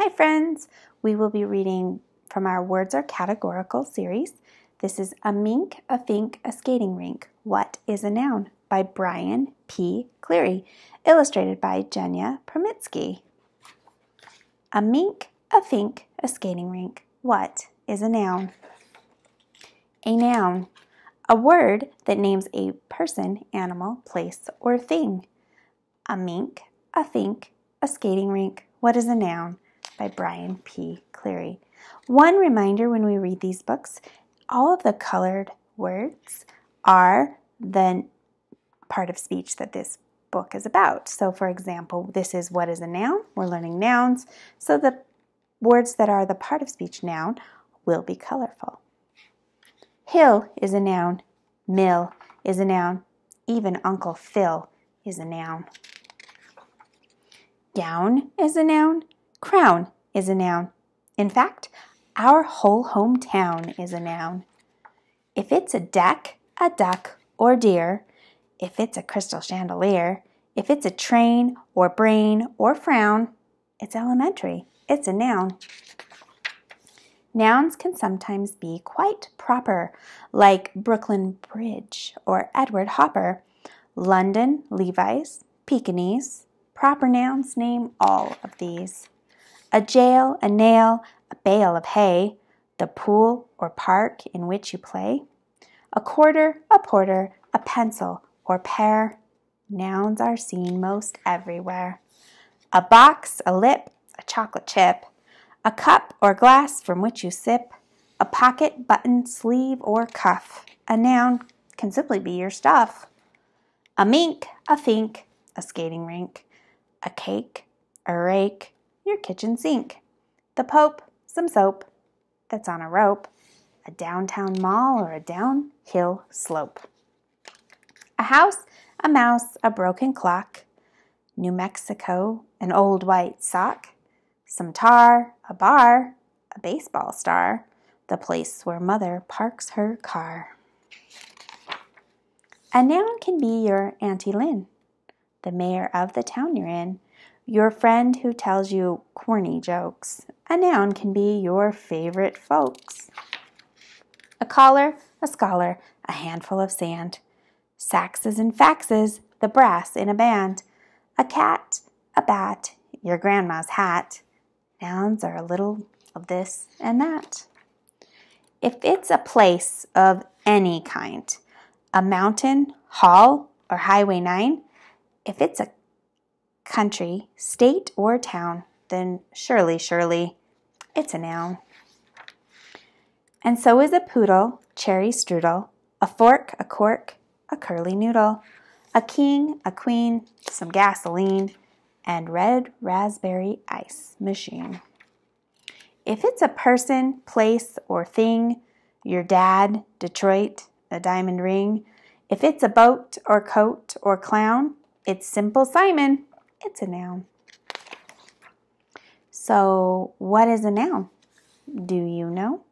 Hi, friends! We will be reading from our Words Are Categorical series. This is A Mink, a Fink, a Skating Rink. What is a Noun? by Brian P. Cleary, illustrated by Jenya Permitsky. A mink, a fink, a skating rink. What is a noun? A noun, a word that names a person, animal, place, or thing. A mink, a fink, a skating rink. What is a noun? by Brian P. Cleary. One reminder when we read these books, all of the colored words are the part of speech that this book is about. So for example, this is what is a noun. We're learning nouns. So the words that are the part of speech noun will be colorful. Hill is a noun. Mill is a noun. Even Uncle Phil is a noun. Gown is a noun. Crown is a noun. In fact, our whole hometown is a noun. If it's a deck, a duck, or deer, if it's a crystal chandelier, if it's a train, or brain, or frown, it's elementary. It's a noun. Nouns can sometimes be quite proper, like Brooklyn Bridge or Edward Hopper. London, Levi's, Pekingese, proper nouns name all of these a jail, a nail, a bale of hay, the pool or park in which you play, a quarter, a porter, a pencil, or pair. Nouns are seen most everywhere. A box, a lip, a chocolate chip, a cup or glass from which you sip, a pocket, button, sleeve, or cuff. A noun can simply be your stuff. A mink, a fink, a skating rink, a cake, a rake, your kitchen sink, the Pope, some soap that's on a rope, a downtown mall or a downhill slope. A house, a mouse, a broken clock, New Mexico, an old white sock, some tar, a bar, a baseball star, the place where mother parks her car. A noun can be your Auntie Lynn, the mayor of the town you're in, your friend who tells you corny jokes. A noun can be your favorite folks. A collar, a scholar, a handful of sand. Saxes and faxes, the brass in a band. A cat, a bat, your grandma's hat. Nouns are a little of this and that. If it's a place of any kind, a mountain, hall, or Highway 9, if it's a country, state, or town, then surely, surely, it's a noun. And so is a poodle, cherry strudel, a fork, a cork, a curly noodle, a king, a queen, some gasoline, and red raspberry ice machine. If it's a person, place, or thing, your dad, Detroit, a diamond ring, if it's a boat or coat or clown, it's Simple Simon. It's a noun. So, what is a noun? Do you know?